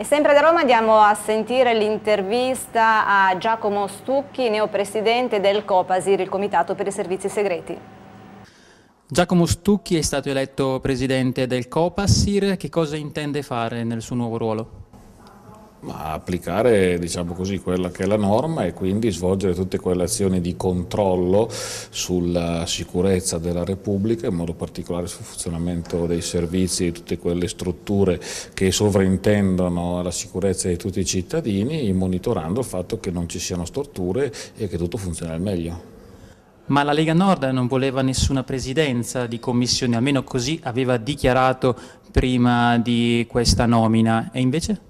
E sempre da Roma andiamo a sentire l'intervista a Giacomo Stucchi, neopresidente del COPASIR, il Comitato per i Servizi Segreti. Giacomo Stucchi è stato eletto presidente del COPASIR, che cosa intende fare nel suo nuovo ruolo? ma applicare diciamo così, quella che è la norma e quindi svolgere tutte quelle azioni di controllo sulla sicurezza della Repubblica, in modo particolare sul funzionamento dei servizi di tutte quelle strutture che sovrintendono la sicurezza di tutti i cittadini, monitorando il fatto che non ci siano storture e che tutto funzioni al meglio. Ma la Lega Nord non voleva nessuna presidenza di commissione, almeno così aveva dichiarato prima di questa nomina. E invece?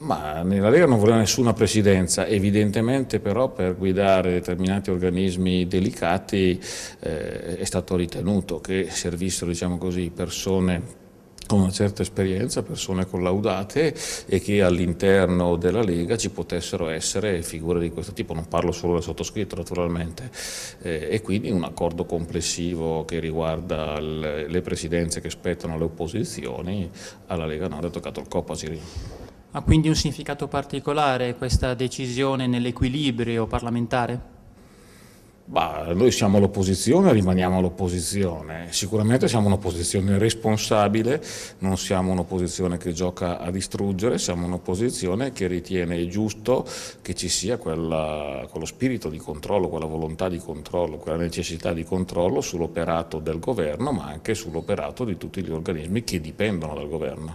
Ma nella Lega non voleva nessuna presidenza, evidentemente però per guidare determinati organismi delicati eh, è stato ritenuto che servissero diciamo così, persone con una certa esperienza, persone collaudate e che all'interno della Lega ci potessero essere figure di questo tipo, non parlo solo del sottoscritto naturalmente, eh, e quindi un accordo complessivo che riguarda le presidenze che spettano le opposizioni, alla Lega Nord è toccato il Copasiri. Ha quindi un significato particolare questa decisione nell'equilibrio parlamentare? Bah, noi siamo l'opposizione, rimaniamo all'opposizione. Sicuramente siamo un'opposizione responsabile, non siamo un'opposizione che gioca a distruggere, siamo un'opposizione che ritiene giusto che ci sia quella, quello spirito di controllo, quella volontà di controllo, quella necessità di controllo sull'operato del governo, ma anche sull'operato di tutti gli organismi che dipendono dal governo.